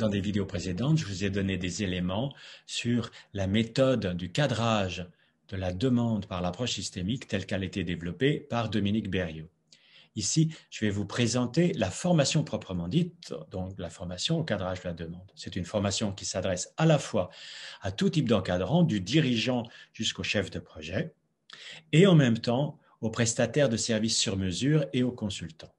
dans des vidéos précédentes, je vous ai donné des éléments sur la méthode du cadrage de la demande par l'approche systémique telle qu'elle a été développée par Dominique Berriot. Ici, je vais vous présenter la formation proprement dite, donc la formation au cadrage de la demande. C'est une formation qui s'adresse à la fois à tout type d'encadrant, du dirigeant jusqu'au chef de projet, et en même temps aux prestataires de services sur mesure et aux consultants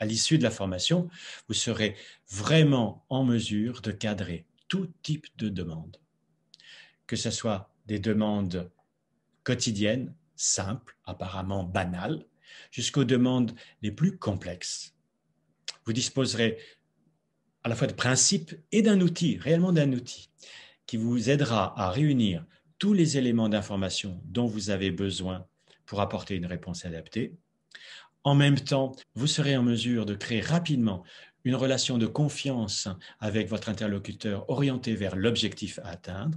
à l'issue de la formation, vous serez vraiment en mesure de cadrer tout type de demandes, que ce soit des demandes quotidiennes, simples, apparemment banales, jusqu'aux demandes les plus complexes. Vous disposerez à la fois de principes et d'un outil, réellement d'un outil, qui vous aidera à réunir tous les éléments d'information dont vous avez besoin pour apporter une réponse adaptée, en même temps, vous serez en mesure de créer rapidement une relation de confiance avec votre interlocuteur orientée vers l'objectif à atteindre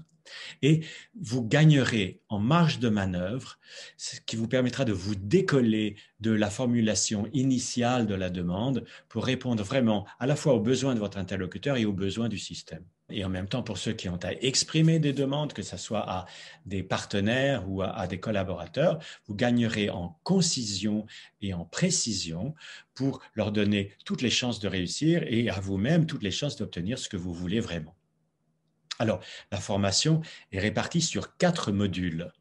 et vous gagnerez en marge de manœuvre, ce qui vous permettra de vous décoller de la formulation initiale de la demande pour répondre vraiment à la fois aux besoins de votre interlocuteur et aux besoins du système. Et en même temps, pour ceux qui ont à exprimer des demandes, que ce soit à des partenaires ou à, des collaborateurs, vous gagnerez en concision et en précision pour leur donner toutes les chances de réussir et à vous-même toutes les chances d'obtenir ce que vous voulez vraiment. Alors, la formation est répartie sur quatre modules,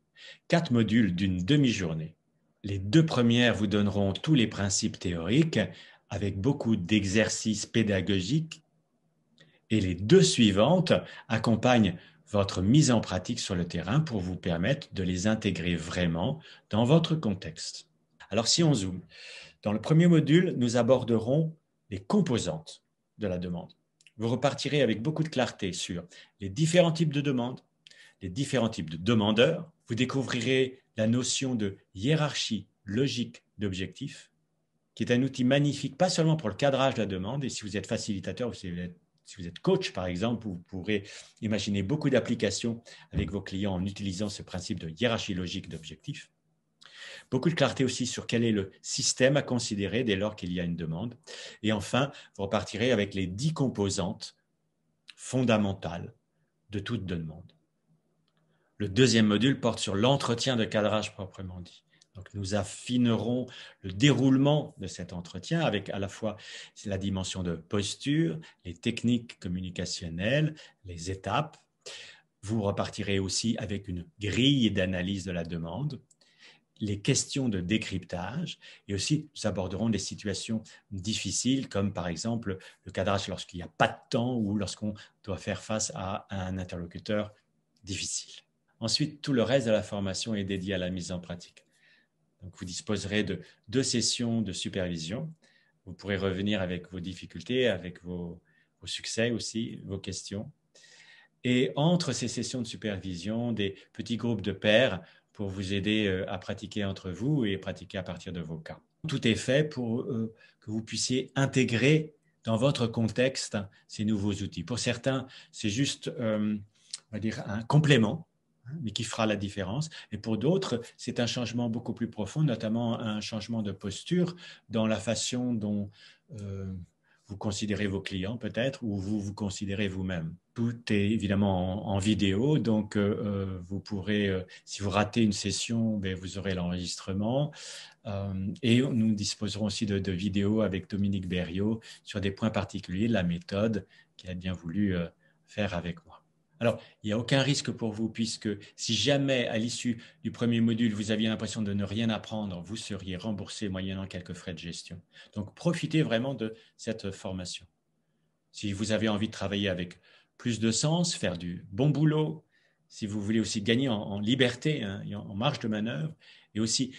quatre modules d'une demi-journée. Les deux premières vous donneront tous les principes théoriques avec beaucoup d'exercices pédagogiques et les deux suivantes accompagnent votre mise en pratique sur le terrain pour vous permettre de les intégrer vraiment dans votre contexte. Alors si on zoome, dans le premier module, nous aborderons les composantes de la demande vous repartirez avec beaucoup de clarté sur les différents types de demandes, les différents types de demandeurs. Vous découvrirez la notion de hiérarchie logique d'objectifs, qui est un outil magnifique, pas seulement pour le cadrage de la demande, et si vous êtes facilitateur si vous êtes, si vous êtes coach, par exemple, vous pourrez imaginer beaucoup d'applications avec vos clients en utilisant ce principe de hiérarchie logique d'objectifs, Beaucoup de clarté aussi sur quel est le système à considérer dès lors qu'il y a une demande. Et enfin, vous repartirez avec les dix composantes fondamentales de toute demande. Le deuxième module porte sur l'entretien de cadrage proprement dit. Donc nous affinerons le déroulement de cet entretien avec à la fois la dimension de posture, les techniques communicationnelles, les étapes. Vous repartirez aussi avec une grille d'analyse de la demande les questions de décryptage et aussi nous aborderons des situations difficiles comme par exemple le cadrage lorsqu'il n'y a pas de temps ou lorsqu'on doit faire face à un interlocuteur difficile. Ensuite, tout le reste de la formation est dédié à la mise en pratique. vous disposerez de deux sessions de supervision. Vous pourrez revenir avec vos difficultés, avec vos, vos succès aussi, vos questions. Et entre ces sessions de supervision, des petits groupes de pairs pour vous aider euh, à pratiquer entre vous et pratiquer à partir de vos cas. Tout est fait pour euh, que vous puissiez intégrer dans votre contexte ces nouveaux outils. Pour certains, c'est juste, euh, on va dire, un complément, hein, mais qui fera la différence. Et pour d'autres, c'est un changement beaucoup plus profond, notamment un changement de posture dans la façon dont considérez vos clients peut-être ou vous vous considérez vous-même. Tout est évidemment en, vidéo, donc euh, euh, vous pourrez, euh, si vous ratez une session, ben, vous aurez l'enregistrement. et nous disposerons aussi de, vidéos avec Dominique Berriot sur des points particuliers de la méthode qu'il a bien voulu faire avec moi. Alors, il n'y a aucun risque pour vous, puisque si jamais, à l'issue du premier module, vous aviez l'impression de ne rien apprendre, vous seriez remboursé moyennant quelques frais de gestion. Donc, profitez vraiment de cette formation. Si vous avez envie de travailler avec plus de sens, faire du bon boulot, si vous voulez aussi gagner en, liberté hein, en, marge de manœuvre, et aussi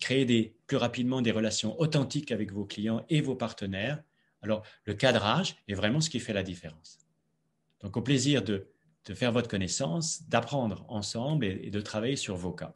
créer plus rapidement des relations authentiques avec vos clients et vos partenaires. Alors, le cadrage est vraiment ce qui fait la différence. Donc, au plaisir de de faire votre connaissance, d'apprendre ensemble et, de travailler sur vos cas.